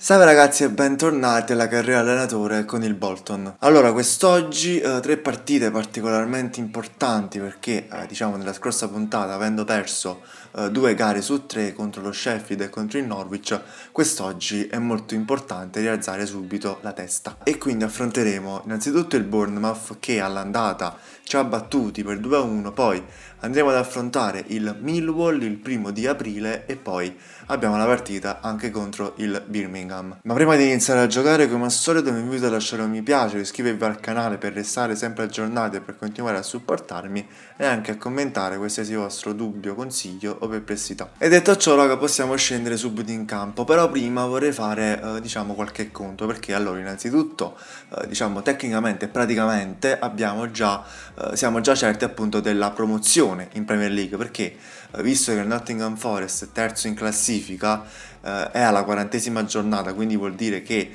Salve ragazzi e bentornati alla carriera allenatore con il Bolton. Allora, quest'oggi eh, tre partite particolarmente importanti perché, eh, diciamo, nella scorsa puntata, avendo perso eh, due gare su tre contro lo Sheffield e contro il Norwich, quest'oggi è molto importante rialzare subito la testa. E quindi affronteremo innanzitutto il Bournemouth che all'andata ci ha battuti per 2-1, poi andremo ad affrontare il Millwall il primo di aprile e poi abbiamo la partita anche contro il Birmingham. Ma prima di iniziare a giocare, come al solito vi invito a lasciare un mi piace, iscrivervi al canale per restare sempre aggiornati e per continuare a supportarmi e anche a commentare qualsiasi vostro dubbio, consiglio o perplessità. E detto ciò, raga, possiamo scendere subito in campo, però prima vorrei fare, eh, diciamo, qualche conto, perché allora innanzitutto, eh, diciamo, tecnicamente e praticamente abbiamo già, eh, siamo già certi appunto della promozione in Premier League, perché eh, visto che il Nottingham Forest è terzo in classifica, classifica eh, è alla quarantesima giornata, quindi vuol dire che eh,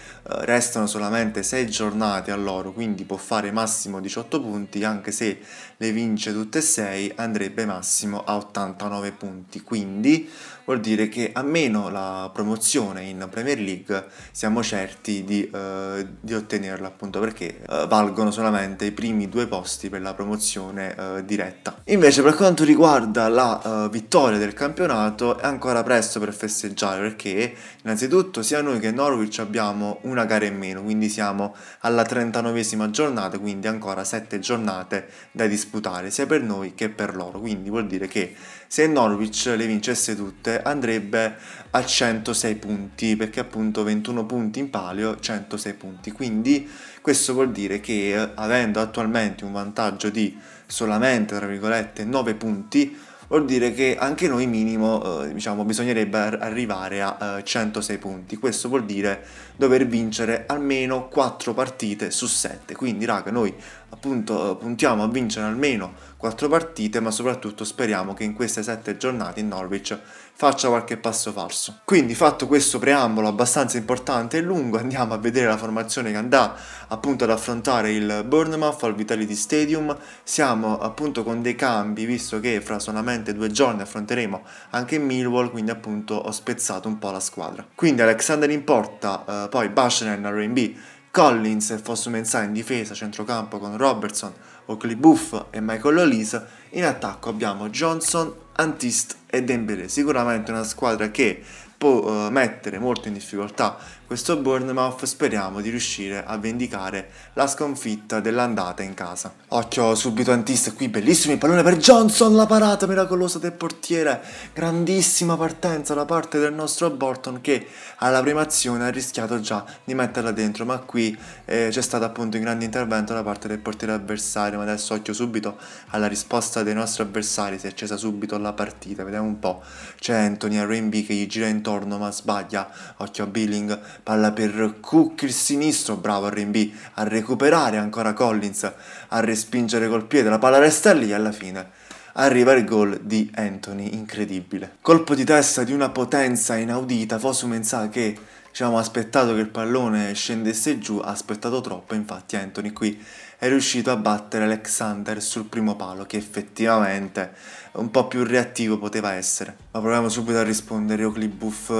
restano solamente 6 giornate a loro, quindi può fare massimo 18 punti, anche se le vince tutte e 6 andrebbe massimo a 89 punti. Quindi vuol dire che a meno la promozione in Premier League siamo certi di, eh, di ottenerla appunto perché eh, valgono solamente i primi due posti per la promozione eh, diretta. Invece per quanto riguarda la eh, vittoria del campionato è ancora presto per festeggiare perché innanzitutto sia noi che Norwich abbiamo una gara in meno quindi siamo alla 39esima giornata quindi ancora 7 giornate da disputare sia per noi che per loro quindi vuol dire che se Norwich le vincesse tutte andrebbe a 106 punti, perché appunto 21 punti in palio, 106 punti. Quindi questo vuol dire che avendo attualmente un vantaggio di solamente, tra virgolette, 9 punti, vuol dire che anche noi minimo eh, diciamo, bisognerebbe arrivare a eh, 106 punti, questo vuol dire dover vincere almeno 4 partite su 7, quindi raga noi appunto eh, puntiamo a vincere almeno 4 partite ma soprattutto speriamo che in queste 7 giornate in Norwich faccia qualche passo falso. Quindi fatto questo preambolo abbastanza importante e lungo andiamo a vedere la formazione che andrà appunto ad affrontare il Bournemouth al Vitality Stadium. Siamo appunto con dei cambi visto che fra solamente due giorni affronteremo anche Millwall quindi appunto ho spezzato un po' la squadra. Quindi Alexander in porta, eh, poi Bashner in RB Collins e Fosso in difesa, centrocampo con Robertson, Oakley Buff e Michael Olisa, in attacco abbiamo Johnson, Antist e Dembélé, sicuramente una squadra che può eh, mettere molto in difficoltà questo Bournemouth speriamo di riuscire a vendicare la sconfitta dell'andata in casa. Occhio subito Antista qui, bellissimo il pallone per Johnson, la parata miracolosa del portiere, grandissima partenza da parte del nostro Borton che alla prima azione ha rischiato già di metterla dentro, ma qui eh, c'è stato appunto un grande intervento da parte del portiere avversario, ma adesso occhio subito alla risposta dei nostri avversari, si è accesa subito la partita, vediamo un po', c'è Anthony Renby che gli gira intorno ma sbaglia, occhio a Billing palla per Cook il sinistro, bravo RB a recuperare ancora Collins, a respingere col piede, la palla resta lì alla fine arriva il gol di Anthony, incredibile. Colpo di testa di una potenza inaudita, Fosumen sa che diciamo, ha aspettato che il pallone scendesse giù, ha aspettato troppo, infatti Anthony qui è riuscito a battere Alexander sul primo palo, che effettivamente un po' più reattivo poteva essere. Ma proviamo subito a rispondere, Oakley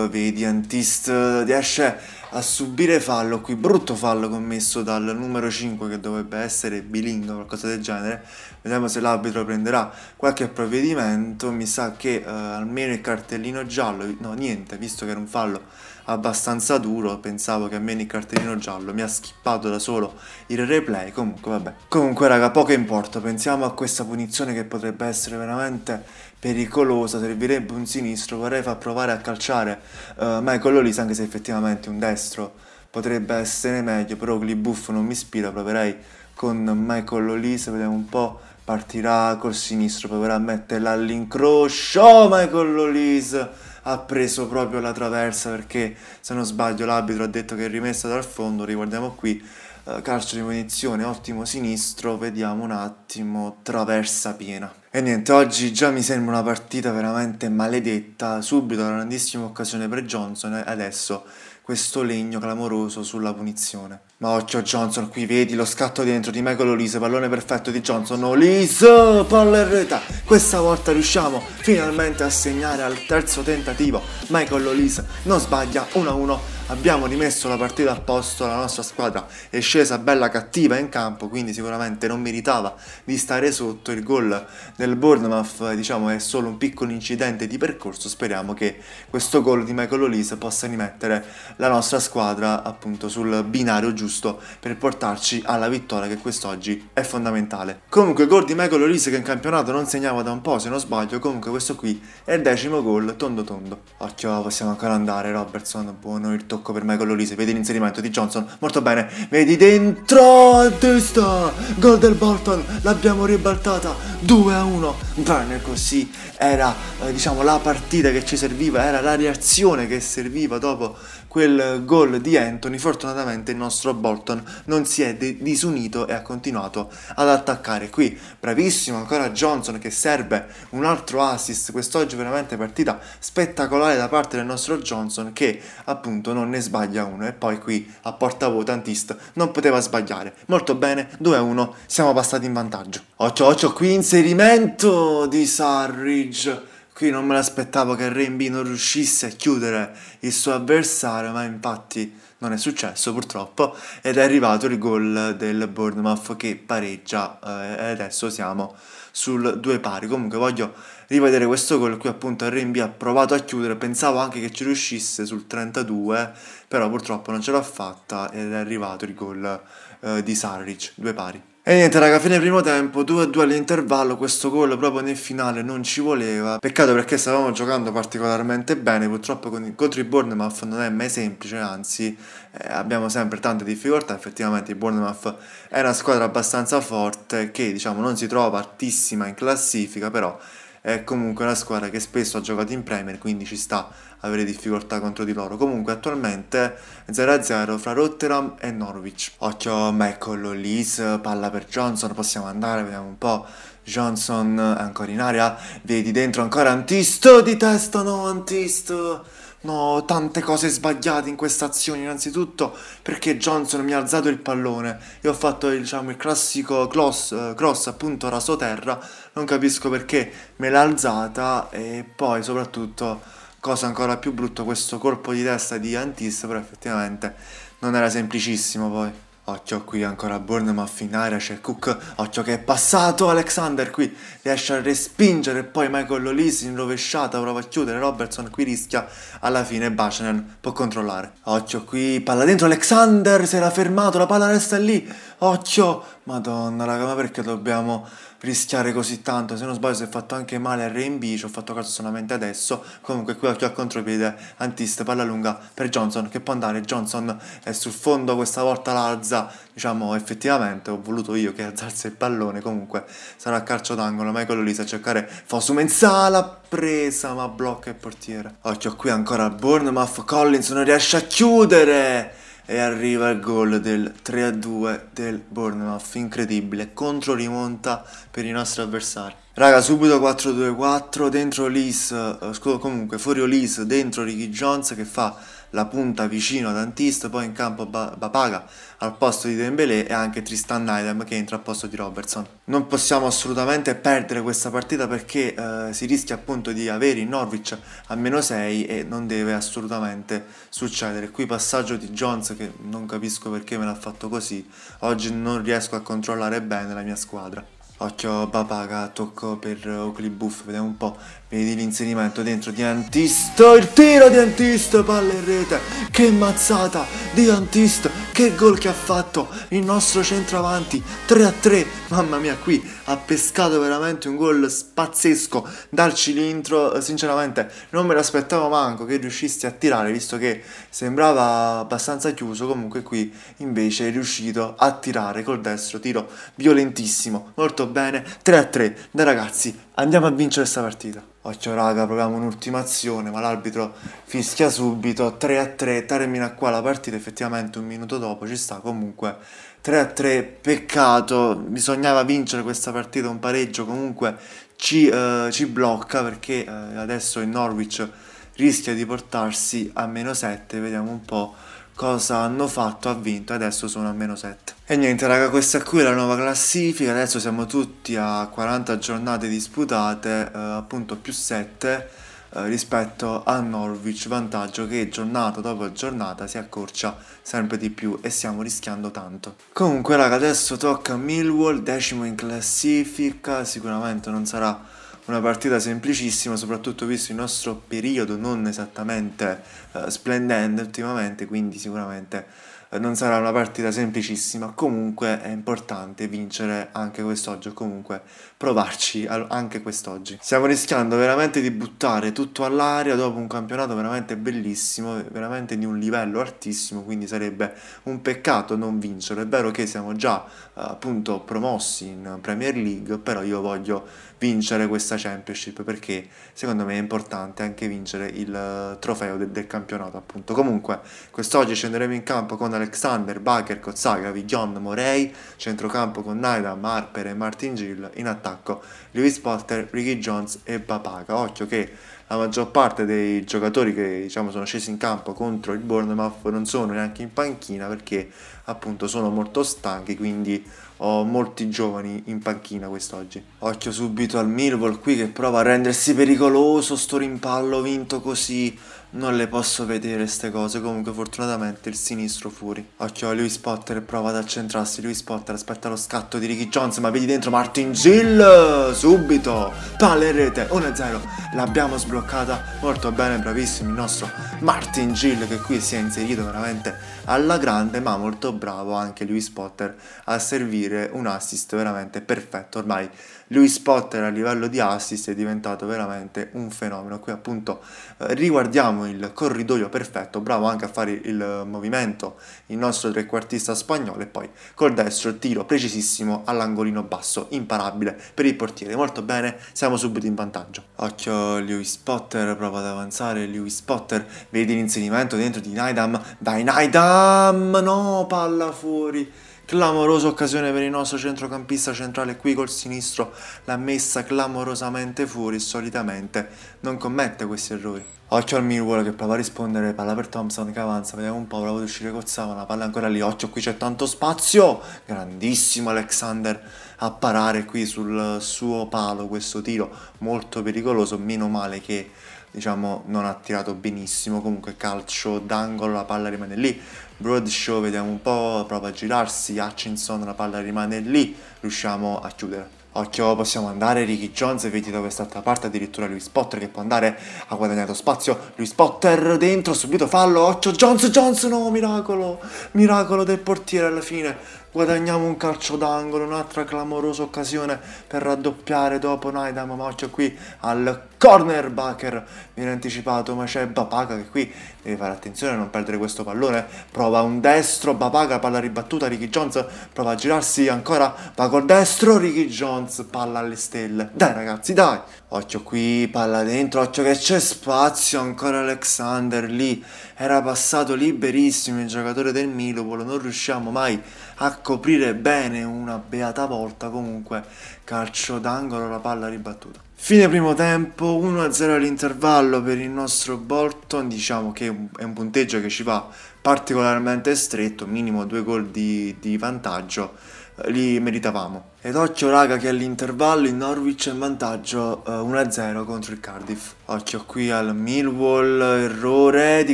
vedi, Antist riesce a subire fallo qui, brutto fallo commesso dal numero 5 che dovrebbe essere Bilinga o qualcosa del genere. Vediamo se l'arbitro prenderà qualche provvedimento, mi sa che eh, almeno il cartellino giallo, no niente, visto che era un fallo abbastanza duro, pensavo che a me il cartellino giallo mi ha schippato da solo il replay, comunque vabbè. Comunque raga, poco importa, pensiamo a questa punizione che potrebbe essere veramente pericolosa, servirebbe un sinistro, vorrei far provare a calciare uh, Michael Olise anche se effettivamente un destro potrebbe essere meglio, però Glibuff non mi ispira, proverei con Michael Olise, vediamo un po', partirà col sinistro, proverà a metterla all'incrocio, oh, Michael Lolis! ha preso proprio la traversa perché se non sbaglio l'arbitro ha detto che è rimessa dal fondo, ricordiamo qui, eh, calcio di punizione, ottimo sinistro, vediamo un attimo, traversa piena. E niente, oggi già mi sembra una partita veramente maledetta, subito una grandissima occasione per Johnson e adesso questo legno clamoroso sulla punizione. Ma occhio Johnson, qui vedi lo scatto dentro di Michael Olise, pallone perfetto di Johnson, Olise, palla in rete. Questa volta riusciamo finalmente a segnare al terzo tentativo. Michael Olise non sbaglia 1-1 abbiamo rimesso la partita a posto, la nostra squadra è scesa bella cattiva in campo, quindi sicuramente non meritava di stare sotto, il gol del Bournemouth diciamo è solo un piccolo incidente di percorso, speriamo che questo gol di Michael Olise possa rimettere la nostra squadra appunto sul binario giusto per portarci alla vittoria che quest'oggi è fondamentale. Comunque gol di Michael Olise che in campionato non segnava da un po' se non sbaglio, comunque questo qui è il decimo gol tondo tondo. Occhio, possiamo ancora andare Robertson, buono il tocco tocco per Michael Olise, vedi l'inserimento di Johnson, molto bene, vedi dentro a testa. gol del Bolton, l'abbiamo ribaltata, 2 a 1, bene così, era eh, diciamo la partita che ci serviva, era la reazione che serviva dopo quel gol di Anthony, fortunatamente il nostro Bolton non si è disunito e ha continuato ad attaccare. Qui bravissimo ancora Johnson che serve un altro assist, quest'oggi veramente partita spettacolare da parte del nostro Johnson che appunto non ne sbaglia uno e poi qui a porta Antist non poteva sbagliare. Molto bene, 2-1, siamo passati in vantaggio. Occio occio qui inserimento di Sarridge Qui non me l'aspettavo che Renby non riuscisse a chiudere il suo avversario, ma infatti non è successo purtroppo ed è arrivato il gol del Bournemouth che pareggia eh, e adesso siamo sul 2 pari. Comunque voglio rivedere questo gol qui appunto Renby ha provato a chiudere, pensavo anche che ci riuscisse sul 32, però purtroppo non ce l'ha fatta ed è arrivato il gol eh, di Sarric, 2 pari. E niente raga, fine primo tempo, 2-2 all'intervallo, questo gol proprio nel finale non ci voleva. Peccato perché stavamo giocando particolarmente bene, purtroppo con, contro i Bournemouth non è mai semplice, anzi eh, abbiamo sempre tante difficoltà, effettivamente il Bournemouth è una squadra abbastanza forte che diciamo non si trova altissima in classifica, però è comunque una squadra che spesso ha giocato in Premier, quindi ci sta a avere difficoltà contro di loro. Comunque attualmente 0-0 fra Rotterdam e Norwich. Occhio Michael O'Lees, palla per Johnson, possiamo andare, vediamo un po'. Johnson è ancora in aria, vedi dentro ancora Antisto di testa, no Antisto! No, tante cose sbagliate in questa azione. Innanzitutto perché Johnson mi ha alzato il pallone e ho fatto diciamo, il classico cross, eh, cross appunto raso terra. Non capisco perché me l'ha alzata e poi soprattutto cosa ancora più brutta questo colpo di testa di Antis però effettivamente non era semplicissimo poi. Occhio qui ancora Bournemouth in area, c'è Cook, occhio che è passato Alexander qui, riesce a respingere e poi Michael Lolisi in rovesciata, prova a chiudere Robertson, qui rischia, alla fine Bachanen può controllare. Occhio qui, palla dentro Alexander, si era fermato, la palla resta lì, Occhio! Madonna, raga, ma perché dobbiamo rischiare così tanto? Se non sbaglio si è fatto anche male al reimbicio, ho fatto caso solamente adesso. Comunque qui occhio al contropiede, Antist, palla lunga per Johnson, che può andare. Johnson è sul fondo, questa volta l'alza. Diciamo, effettivamente, ho voluto io che alzasse il pallone. Comunque sarà a calcio d'angolo, Michael Lisa a cercare Fosu Menzala, presa, ma blocca il portiere. Occhio qui ancora Bournemouth, Collins non riesce a chiudere! e arriva il gol del 3-2 del Bournemouth, incredibile, controrimonta per i nostri avversari. Raga, subito 4-2-4, dentro Lis, eh, comunque fuori Olis, dentro Ricky Jones che fa la punta vicino ad Antist, poi in campo Bapaga al posto di Dembélé e anche Tristan Naidem che entra al posto di Robertson. Non possiamo assolutamente perdere questa partita perché eh, si rischia appunto di avere il Norwich a meno 6 e non deve assolutamente succedere. Qui passaggio di Jones che non capisco perché me l'ha fatto così, oggi non riesco a controllare bene la mia squadra. Occhio Babaga, tocco per Oakley Buff, vediamo un po'. Vedi l'inserimento dentro di Antista, il tiro di Antista, palla in rete, che mazzata di Antista, che gol che ha fatto il nostro centravanti, 3 a 3, mamma mia qui ha pescato veramente un gol pazzesco dal cilindro, sinceramente non me l'aspettavo manco che riuscissi a tirare visto che sembrava abbastanza chiuso, comunque qui invece è riuscito a tirare col destro, tiro violentissimo, molto bene, 3 a 3 dai ragazzi andiamo a vincere questa partita. Occhio raga, proviamo un'ultima azione, ma l'arbitro fischia subito, 3 a 3, termina qua la partita, effettivamente un minuto dopo ci sta, comunque 3 a 3, peccato, bisognava vincere questa partita, un pareggio comunque ci, eh, ci blocca perché eh, adesso il Norwich rischia di portarsi a meno 7, vediamo un po' cosa hanno fatto, ha vinto, adesso sono a meno 7. E niente raga, questa qui è la nuova classifica, adesso siamo tutti a 40 giornate disputate, eh, appunto più 7 eh, rispetto a Norwich, vantaggio che giornata dopo giornata si accorcia sempre di più e stiamo rischiando tanto. Comunque raga, adesso tocca Millwall, decimo in classifica, sicuramente non sarà una partita semplicissima, soprattutto visto il nostro periodo non esattamente eh, splendente ultimamente, quindi sicuramente eh, non sarà una partita semplicissima, comunque è importante vincere anche quest'oggi, comunque provarci anche quest'oggi. Stiamo rischiando veramente di buttare tutto all'aria dopo un campionato veramente bellissimo, veramente di un livello altissimo, quindi sarebbe un peccato non vincerlo. È vero che siamo già eh, appunto promossi in Premier League, però io voglio vincere questa Championship perché secondo me è importante anche vincere il eh, trofeo del, del campionato appunto. Comunque quest'oggi scenderemo in campo con Alexander, Baker, Kozzaga, Vigion, Morei, centrocampo con Naida, Marper e Martin Gill in attacco attacco Lewis Potter, Ricky Jones e Papaka. Occhio che la maggior parte dei giocatori che diciamo, sono scesi in campo contro il Bournemouth non sono neanche in panchina perché appunto sono molto stanchi quindi ho molti giovani in panchina quest'oggi. Occhio subito al Millwall qui che prova a rendersi pericoloso, sto rimpallo vinto così non le posso vedere ste cose, comunque fortunatamente il sinistro fuori. Occhio a Lewis Potter, prova ad accentrarsi, Lewis Potter aspetta lo scatto di Ricky Jones, ma vedi dentro Martin Gill, subito, palla in rete, 1-0, l'abbiamo sbloccata, molto bene, bravissimo il nostro Martin Gill che qui si è inserito veramente alla grande, ma molto bravo anche Lewis Potter a servire un assist veramente perfetto, ormai Luis Potter a livello di assist è diventato veramente un fenomeno. Qui appunto eh, riguardiamo il corridoio perfetto, bravo anche a fare il eh, movimento il nostro trequartista spagnolo e poi col destro tiro precisissimo all'angolino basso, imparabile per il portiere. Molto bene, siamo subito in vantaggio. Occhio Luis Potter, prova ad avanzare Luis Potter, vedi l'inserimento dentro di Naidam, dai Naidam, no palla fuori. Clamorosa occasione per il nostro centrocampista centrale qui col sinistro, l'ha messa clamorosamente fuori, solitamente non commette questi errori. Occhio al Millwall che prova a rispondere, palla per Thompson che avanza, vediamo un po', prova ad uscire con la palla ancora lì, occhio qui c'è tanto spazio, grandissimo Alexander a parare qui sul suo palo questo tiro molto pericoloso, meno male che diciamo non ha tirato benissimo comunque calcio d'angolo la palla rimane lì Broadshow, vediamo un po' prova a girarsi Hutchinson la palla rimane lì riusciamo a chiudere Occhio, possiamo andare, Ricky Jones vedi da quest'altra parte, addirittura Luis Potter che può andare, ha guadagnato spazio, Luis Potter dentro, subito fallo, occhio Jones, Jones, no, miracolo, miracolo del portiere alla fine, guadagniamo un calcio d'angolo, un'altra clamorosa occasione per raddoppiare dopo Naida Mamoccio qui al cornerbacker viene anticipato ma c'è Bapaga che qui deve fare attenzione a non perdere questo pallone prova un destro, Bapaga palla ribattuta Ricky Jones prova a girarsi ancora va col destro, Ricky Jones palla alle stelle, dai ragazzi dai occhio qui, palla dentro occhio che c'è spazio, ancora Alexander lì, era passato liberissimo il giocatore del Milopolo, non riusciamo mai a a coprire bene una beata volta comunque calcio d'angolo la palla ribattuta fine primo tempo 1-0 all'intervallo per il nostro Bolton diciamo che è un punteggio che ci va particolarmente stretto minimo due gol di, di vantaggio li meritavamo. Ed occhio raga che all'intervallo il Norwich è in vantaggio eh, 1-0 contro il Cardiff. Occhio qui al Millwall, errore di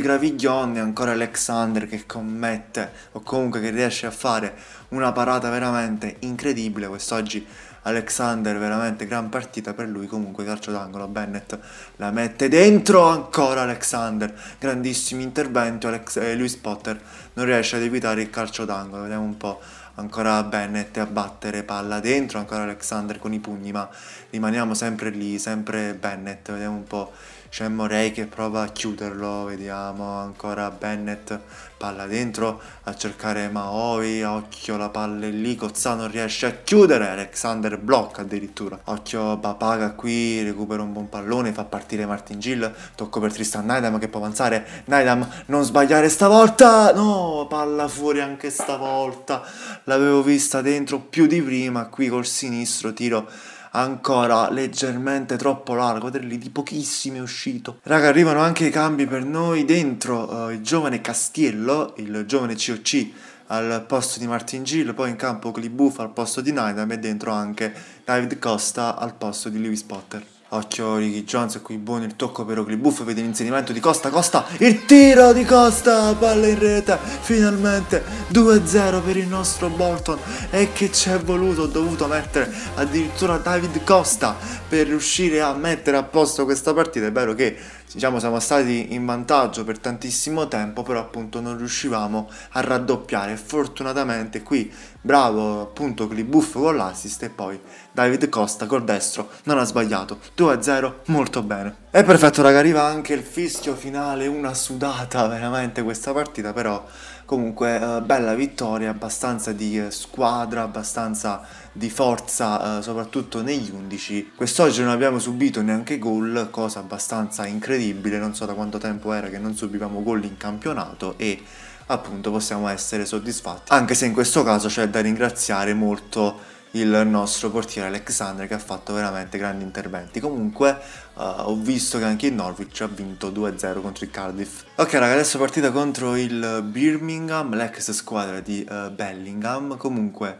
Graviglione, ancora Alexander che commette o comunque che riesce a fare una parata veramente incredibile quest'oggi. Alexander veramente gran partita per lui comunque calcio d'angolo Bennett la mette dentro ancora Alexander grandissimo intervento Alex- eh, Luis Potter non riesce ad evitare il calcio d'angolo vediamo un po' ancora Bennett a battere palla dentro, ancora Alexander con i pugni, ma rimaniamo sempre lì, sempre Bennett, vediamo un po' c'è Morey che prova a chiuderlo, vediamo ancora Bennett, palla dentro, a cercare Maoi, occhio la palla è lì, Cozza non riesce a chiudere, Alexander blocca addirittura, occhio Papaga qui, recupera un buon pallone, fa partire Martin Gill, tocco per Tristan Naidam che può avanzare, Naidam non sbagliare stavolta, no, palla fuori anche stavolta, l'avevo vista dentro più di prima, qui col sinistro tiro ancora leggermente troppo largo, Trelli di pochissime è uscito. Raga, arrivano anche i cambi per noi dentro eh, il giovane Castiello, il giovane COC al posto di Martin Gill, poi in campo Clibuff al posto di Naidam e dentro anche David Costa al posto di Lewis Potter. Occhio Ricky Jones, qui buono il tocco per Buff, vede l'inserimento di Costa, Costa, il tiro di Costa, palla in rete, finalmente 2-0 per il nostro Bolton e che ci è voluto, ho dovuto mettere addirittura David Costa per riuscire a mettere a posto questa partita, è vero che diciamo siamo stati in vantaggio per tantissimo tempo però appunto non riuscivamo a raddoppiare fortunatamente qui bravo appunto Clibuff con l'assist e poi David Costa col destro non ha sbagliato 2-0 molto bene e perfetto raga arriva anche il fischio finale una sudata veramente questa partita però comunque eh, bella vittoria abbastanza di eh, squadra abbastanza di forza eh, soprattutto negli 11. Quest'oggi non abbiamo subito neanche gol, cosa abbastanza incredibile, non so da quanto tempo era che non subivamo gol in campionato e appunto possiamo essere soddisfatti. Anche se in questo caso c'è da ringraziare molto il nostro portiere Alexander che ha fatto veramente grandi interventi. Comunque uh, ho visto che anche il Norwich ha vinto 2-0 contro il Cardiff. Ok raga adesso partita contro il Birmingham, l'ex squadra di uh, Bellingham. Comunque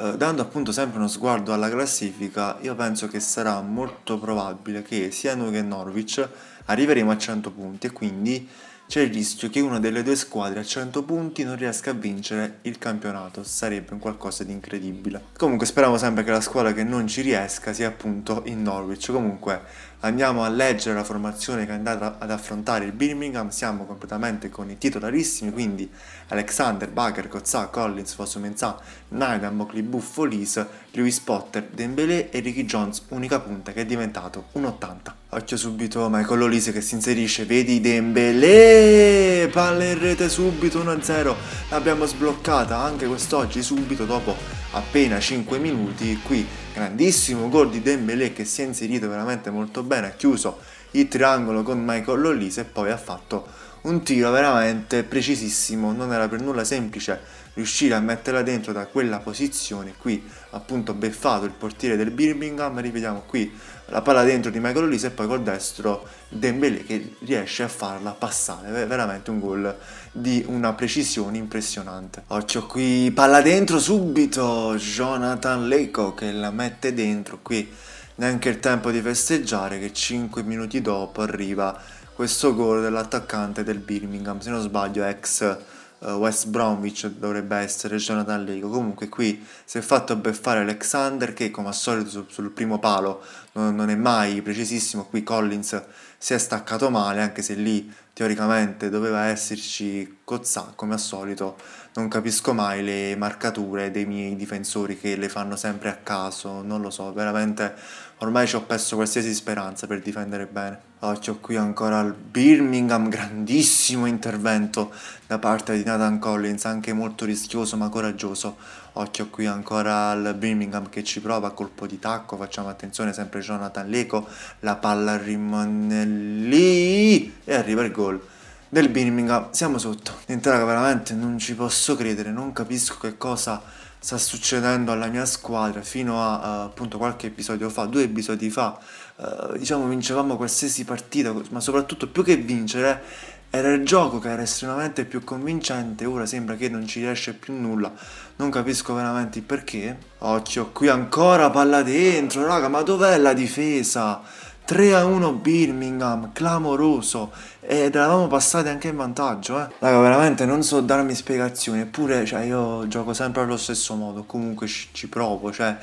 eh, dando appunto sempre uno sguardo alla classifica, io penso che sarà molto probabile che sia noi che Norwich arriveremo a 100 punti e quindi c'è il rischio che una delle due squadre a 100 punti non riesca a vincere il campionato, sarebbe un qualcosa di incredibile. Comunque speriamo sempre che la squadra che non ci riesca sia appunto il Norwich, comunque andiamo a leggere la formazione che è andata ad affrontare il Birmingham, siamo completamente con i titolarissimi, quindi Alexander, Baker, Cozzà, Collins, Fosso Fosumenza, Naida, Mocli, Buffo, Lis, Lewis Potter, Dembélé e Ricky Jones, unica punta che è diventato un 80. Occhio subito Michael Olise che si inserisce, vedi Dembélé, palla in rete subito 1-0, l'abbiamo sbloccata anche quest'oggi subito dopo appena 5 minuti. Qui grandissimo gol di Dembélé che si è inserito veramente molto bene, ha chiuso il triangolo con Michael Lollis e poi ha fatto un tiro veramente precisissimo, non era per nulla semplice riuscire a metterla dentro da quella posizione qui appunto beffato il portiere del Birmingham, rivediamo qui la palla dentro di Michael Olise e poi col destro Dembélé che riesce a farla passare, È veramente un gol di una precisione impressionante. Occhio qui, palla dentro subito, Jonathan Leco che la mette dentro qui, neanche il tempo di festeggiare che 5 minuti dopo arriva questo gol dell'attaccante del Birmingham, se non sbaglio ex eh, West Bromwich dovrebbe essere Jonathan Lego. Comunque qui si è fatto beffare Alexander che come al solito sul, sul primo palo non, non, è mai precisissimo, qui Collins si è staccato male anche se lì teoricamente doveva esserci Cozzà come al solito non capisco mai le marcature dei miei difensori che le fanno sempre a caso, non lo so, veramente ormai ci ho perso qualsiasi speranza per difendere bene. Occhio ah, qui ancora al Birmingham, grandissimo intervento da parte di Nathan Collins, anche molto rischioso ma coraggioso. Occhio qui ancora al Birmingham che ci prova, colpo di tacco, facciamo attenzione sempre Jonathan Leco, la palla rimane lì e arriva il gol del Birmingham. Siamo sotto. L'intera veramente non ci posso credere, non capisco che cosa sta succedendo alla mia squadra fino a eh, appunto qualche episodio fa, due episodi fa eh, diciamo vincevamo qualsiasi partita, ma soprattutto più che vincere era il gioco che era estremamente più convincente, ora sembra che non ci riesce più nulla, non capisco veramente il perché. Occhio, qui ancora palla dentro, raga, ma dov'è la difesa? 3 a 1 Birmingham, clamoroso. Ed eravamo passati anche in vantaggio, eh. Raga, veramente non so darmi spiegazioni. Eppure, cioè, io gioco sempre allo stesso modo. Comunque ci, ci provo, cioè.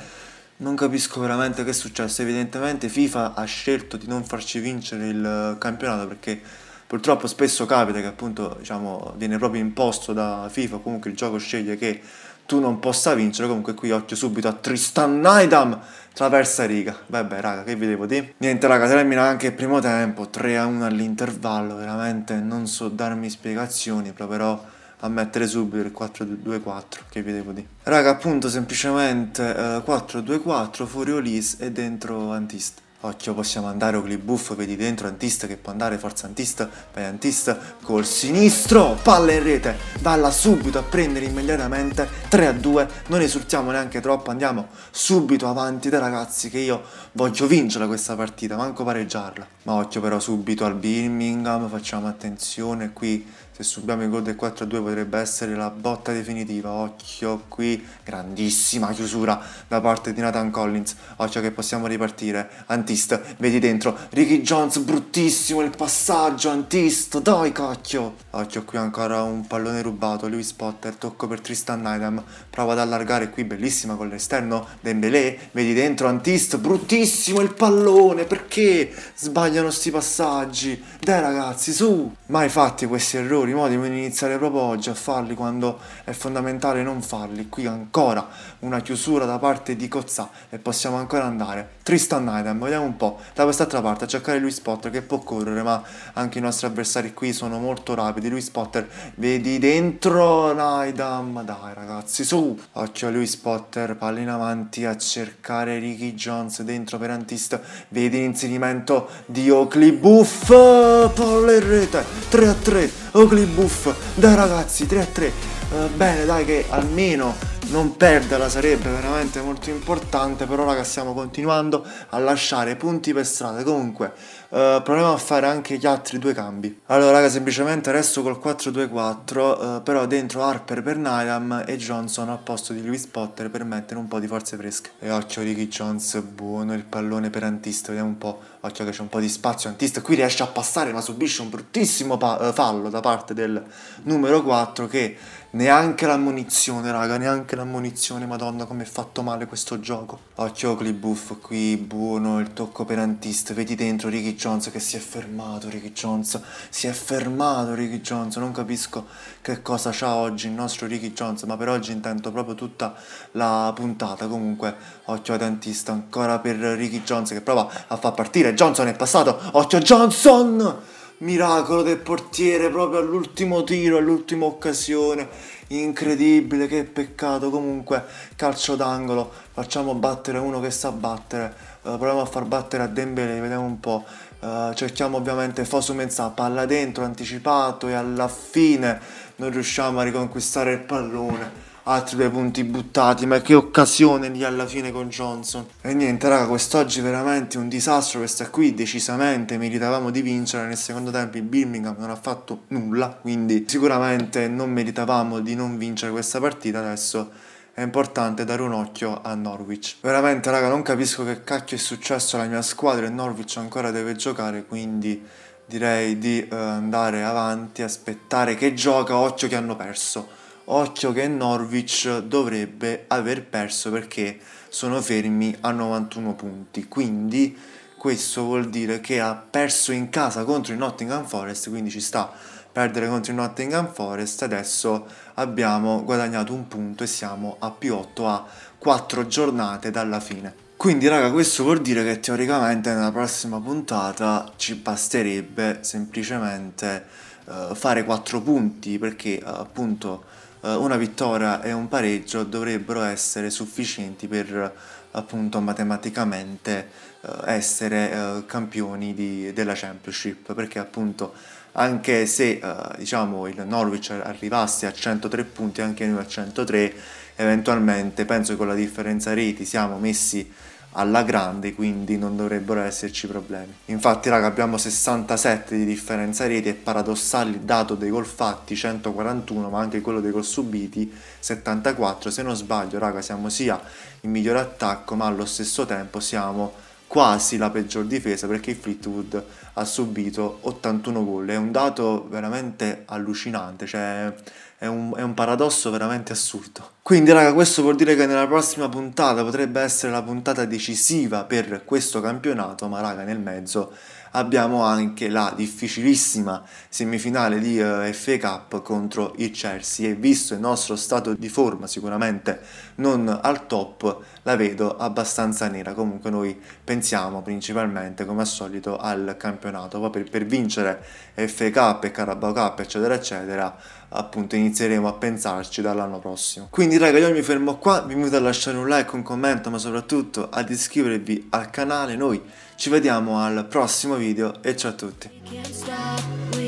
Non capisco veramente che è successo, evidentemente FIFA ha scelto di non farci vincere il eh, campionato perché purtroppo spesso capita che appunto diciamo, viene proprio imposto da FIFA, comunque il gioco sceglie che tu non possa vincere, comunque qui occhio subito a Tristan Naidam, traversa riga, vabbè raga che vi devo dire? Niente raga termina anche il primo tempo, 3 a 1 all'intervallo, veramente non so darmi spiegazioni però a mettere subito il 4-2-4 che vi devo dire raga appunto semplicemente eh, 424 fuori Olis e dentro Antist Occhio, possiamo andare Ogli buffo, vedi dentro Antista che può andare, forza Antista, vai Antista, col sinistro, palla in rete, valla subito a prendere immediatamente, 3 2, non esultiamo neanche troppo, andiamo subito avanti dai ragazzi che io voglio vincere questa partita, manco pareggiarla. Ma occhio però subito al Birmingham, facciamo attenzione qui, se subiamo il gol del 4-2 potrebbe essere la botta definitiva, occhio qui, grandissima chiusura da parte di Nathan Collins, occhio che possiamo ripartire, Antist, vedi dentro, Ricky Jones, bruttissimo il passaggio, Antist, dai cocchio. occhio qui ancora un pallone rubato, Lewis Potter, tocco per Tristan Nydam, prova ad allargare qui, bellissima con l'esterno, Dembélé, vedi dentro, Antist, bruttissimo il pallone, perché sbagliano sti passaggi, dai ragazzi, su, mai fatti questi errori, errori, i modi devono iniziare proprio oggi a farli quando è fondamentale non farli. Qui ancora una chiusura da parte di Cozzà e possiamo ancora andare. Tristan Item, vediamo un po' da quest'altra parte a cercare lui Spotter che può correre, ma anche i nostri avversari qui sono molto rapidi. Lui Potter, vedi dentro Naidam, dai ragazzi, su! Occhio a lui Potter, pallina avanti a cercare Ricky Jones dentro per Antist. Vedi l'inserimento di Oakley Buff, palla in rete, 3 a 3 Oakley Buff, dai ragazzi 3 a 3 uh, eh, bene dai che almeno non perderla sarebbe veramente molto importante però raga stiamo continuando a lasciare punti per strada comunque eh, proviamo a fare anche gli altri due cambi allora raga semplicemente resto col 4-2-4 eh, però dentro Harper per Nylam e Johnson al posto di Lewis Potter per mettere un po' di forze fresche e occhio Ricky Jones buono il pallone per Antista vediamo un po' occhio che c'è un po' di spazio Antista qui riesce a passare ma subisce un bruttissimo eh, fallo da parte del numero 4 che Neanche l'ammonizione, raga, neanche l'ammonizione, madonna, come è fatto male questo gioco. Occhio Clibuff qui, buono, il tocco per Antist. vedi dentro Ricky Jones che si è fermato, Ricky Jones, si è fermato Ricky Jones, non capisco che cosa c'ha oggi il nostro Ricky Jones, ma per oggi intendo proprio tutta la puntata, comunque, occhio a Antist ancora per Ricky Jones che prova a far partire, Johnson è passato, occhio Johnson! miracolo del portiere proprio all'ultimo tiro, all'ultima occasione. Incredibile, che peccato. Comunque, calcio d'angolo, facciamo battere uno che sa battere. Uh, proviamo a far battere a Dembele, vediamo un po'. Uh, cerchiamo ovviamente Fosu Mensah, palla dentro, anticipato e alla fine non riusciamo a riconquistare il pallone altri due punti buttati, ma che occasione lì alla fine con Johnson. E niente raga, quest'oggi veramente un disastro questa qui, decisamente meritavamo di vincere, nel secondo tempo il Birmingham non ha fatto nulla, quindi sicuramente non meritavamo di non vincere questa partita adesso è importante dare un occhio a Norwich. Veramente, raga, non capisco che cacchio è successo alla mia squadra e Norwich ancora deve giocare, quindi direi di eh, andare avanti, aspettare che gioca, occhio che hanno perso occhio che Norwich dovrebbe aver perso perché sono fermi a 91 punti, quindi questo vuol dire che ha perso in casa contro il Nottingham Forest, quindi ci sta perdere contro il Nottingham Forest, adesso abbiamo guadagnato un punto e siamo a più 8 a 4 giornate dalla fine. Quindi raga questo vuol dire che teoricamente nella prossima puntata ci basterebbe semplicemente uh, fare 4 punti perché uh, appunto uh, una vittoria e un pareggio dovrebbero essere sufficienti per appunto matematicamente essere campioni di, della championship perché appunto anche se diciamo il Norwich arrivasse a 103 punti anche noi a 103 eventualmente penso che con la differenza reti siamo messi alla grande, quindi non dovrebbero esserci problemi. Infatti, raga, abbiamo 67 di differenza reti e il dato dei gol fatti 141, ma anche quello dei gol subiti 74. Se non sbaglio, raga, siamo sia il miglior attacco, ma allo stesso tempo siamo quasi la peggior difesa perché il Fleetwood ha subito 81 gol. È un dato veramente allucinante, cioè è un, è un, paradosso veramente assurdo. Quindi, raga, questo vuol dire che nella prossima puntata potrebbe essere la puntata decisiva per questo campionato, ma raga, nel mezzo abbiamo anche la difficilissima semifinale di uh, eh, FA Cup contro il Chelsea e visto il nostro stato di forma sicuramente non al top, la vedo abbastanza nera. Comunque noi pensiamo principalmente, come al solito, al campionato. Poi per, per vincere FA Cup e Carabao Cup, eccetera, eccetera, appunto inizieremo a pensarci dall'anno prossimo. Quindi raga io mi fermo qua, vi invito a lasciare un like, un commento ma soprattutto ad iscrivervi al canale, noi ci vediamo al prossimo video e ciao a tutti.